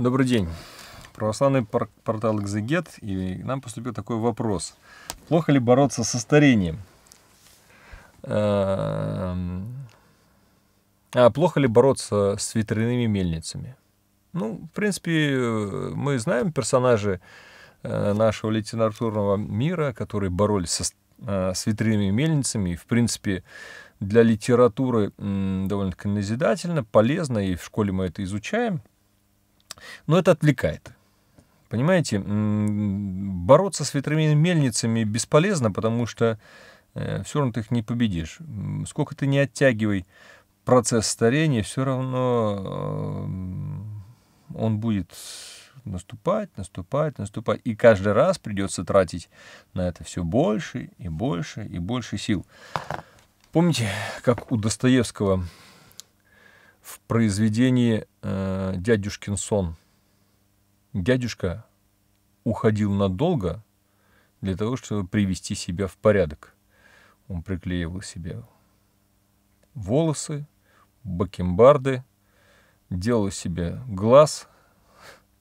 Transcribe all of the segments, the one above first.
Добрый день. Православный портал «Экзегет», и нам поступил такой вопрос. Плохо ли бороться со старением? Эм, а плохо ли бороться с ветряными мельницами? Ну, в принципе, мы знаем персонажи э, нашего литературного мира, которые боролись со, э, с ветряными мельницами. И, в принципе, для литературы довольно-таки назидательно, полезно, и в школе мы это изучаем. Но это отвлекает. Понимаете, бороться с ветряными мельницами бесполезно, потому что э, все равно ты их не победишь. Сколько ты не оттягивай процесс старения, все равно э, он будет наступать, наступать, наступать. И каждый раз придется тратить на это все больше и больше и больше сил. Помните, как у Достоевского в произведении э, «Дядюшкин сон». Дядюшка уходил надолго для того, чтобы привести себя в порядок. Он приклеивал себе волосы, бакенбарды, делал себе глаз,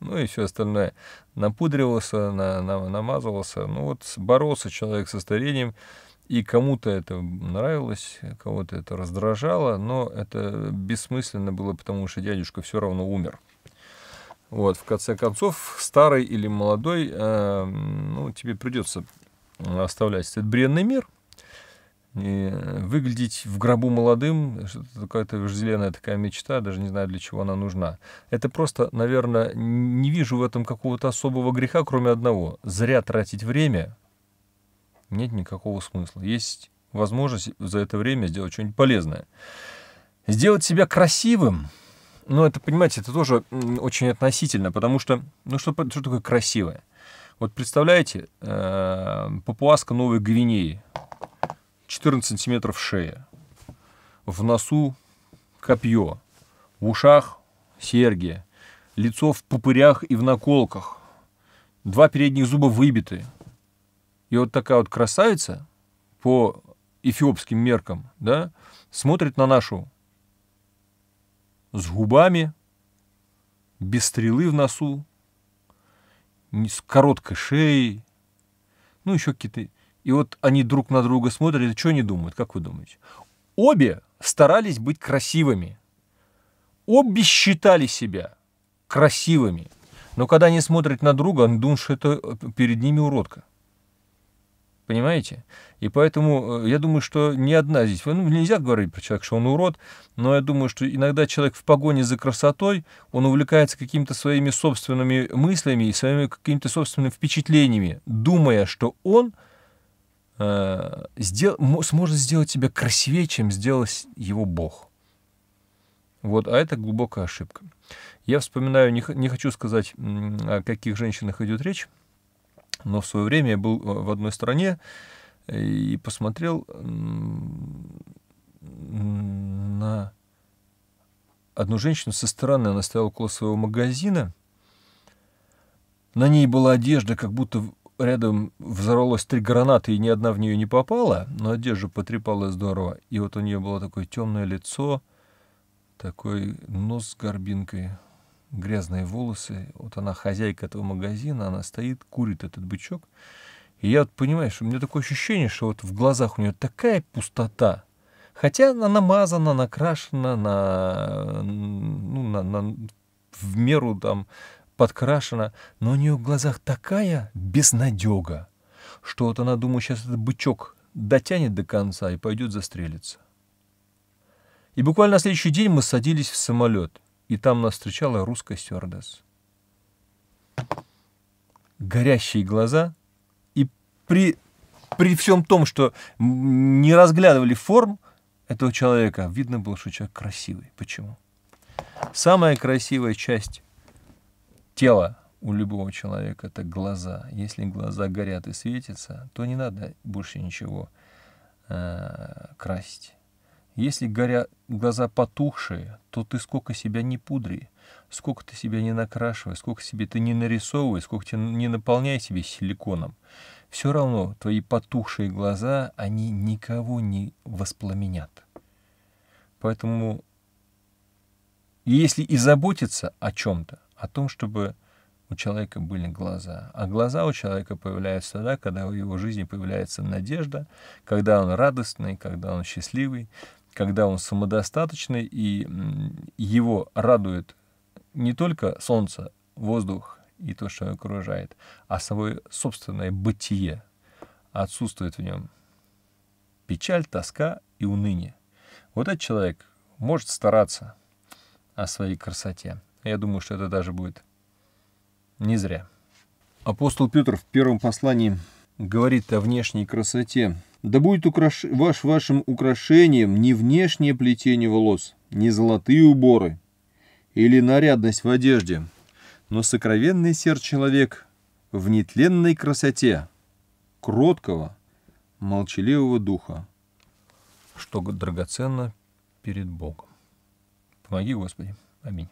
ну и все остальное. Напудривался, на, на, намазывался. Ну вот боролся человек со старением, и кому-то это нравилось, кого-то это раздражало, но это бессмысленно было, потому что дядюшка все равно умер. Вот, в конце концов, старый или молодой, э, ну, тебе придется оставлять этот бренный мир, и э, выглядеть в гробу молодым, какая-то вожделенная такая мечта, даже не знаю, для чего она нужна. Это просто, наверное, не вижу в этом какого-то особого греха, кроме одного. Зря тратить время нет никакого смысла. Есть возможность за это время сделать что-нибудь полезное. Сделать себя красивым, ну это, понимаете, это тоже очень относительно, потому что, ну что, что такое красивое? Вот представляете, э, папуаска Новой Гвинеи, 14 сантиметров шея, в носу копье, в ушах серьги, лицо в пупырях и в наколках, два передних зуба выбиты – и вот такая вот красавица по эфиопским меркам, да, смотрит на нашу с губами, без стрелы в носу, с короткой шеей, ну еще какие-то. И вот они друг на друга смотрят, и что они думают, как вы думаете? Обе старались быть красивыми. Обе считали себя красивыми. Но когда они смотрят на друга, они думают, что это э, перед ними уродка. Понимаете? И поэтому э, я думаю, что ни одна здесь... Ну, нельзя говорить про человека, что он урод, но я думаю, что иногда человек в погоне за красотой, он увлекается какими-то своими собственными мыслями и своими какими-то собственными впечатлениями, думая, что он э, сдел, сможет сделать тебя красивее, чем сделал его Бог. Вот, а это глубокая ошибка. Я вспоминаю, не, не хочу сказать, о каких женщинах идет речь, но в свое время я был э, в одной стране и посмотрел на одну женщину со стороны. Она стояла около своего магазина. На ней была одежда, как будто рядом взорвалось три гранаты, и ни одна в нее не попала, но одежда потрепала здорово. И вот у нее было такое темное лицо, такой нос с горбинкой, грязные волосы. Вот она хозяйка этого магазина, она стоит, курит этот бычок. И я вот понимаю, что у меня такое ощущение, что вот в глазах у нее такая пустота. Хотя она намазана, накрашена, на, ну, на, на, в меру там подкрашена, но у нее в глазах такая безнадега, что вот она, думает, сейчас этот бычок дотянет до конца и пойдет застрелиться. И буквально на следующий день мы садились в самолет – и там нас встречала русская стюардесс. Горящие глаза и при, при всем том, что не разглядывали форм этого человека, видно было, что человек красивый. Почему? Самая красивая часть тела у любого человека – это глаза. Если глаза горят и светятся, то не надо больше ничего э, красить. Если горят глаза потухшие, то ты сколько себя не пудри, сколько ты себя не накрашивай, сколько себе ты не нарисовывай, сколько ты не наполняй себе силиконом, все равно твои потухшие глаза, они никого не воспламенят. Поэтому если и заботиться о чем-то, о том, чтобы у человека были глаза. А глаза у человека появляются тогда, когда в его жизни появляется надежда, когда он радостный, когда он счастливый, когда он самодостаточный, и его радует не только солнце, воздух и то, что его окружает, а свое собственное бытие отсутствует в нем. Печаль, тоска и уныние. Вот этот человек может стараться о своей красоте. Я думаю, что это даже будет не зря. Апостол Петр в первом послании говорит о внешней красоте. Да будет украш... ваш вашим украшением не внешнее плетение волос, не золотые уборы или нарядность в одежде, но сокровенный сердце человек в нетленной красоте, кроткого, молчаливого духа, что драгоценно перед Богом. Помоги, Господи. Аминь.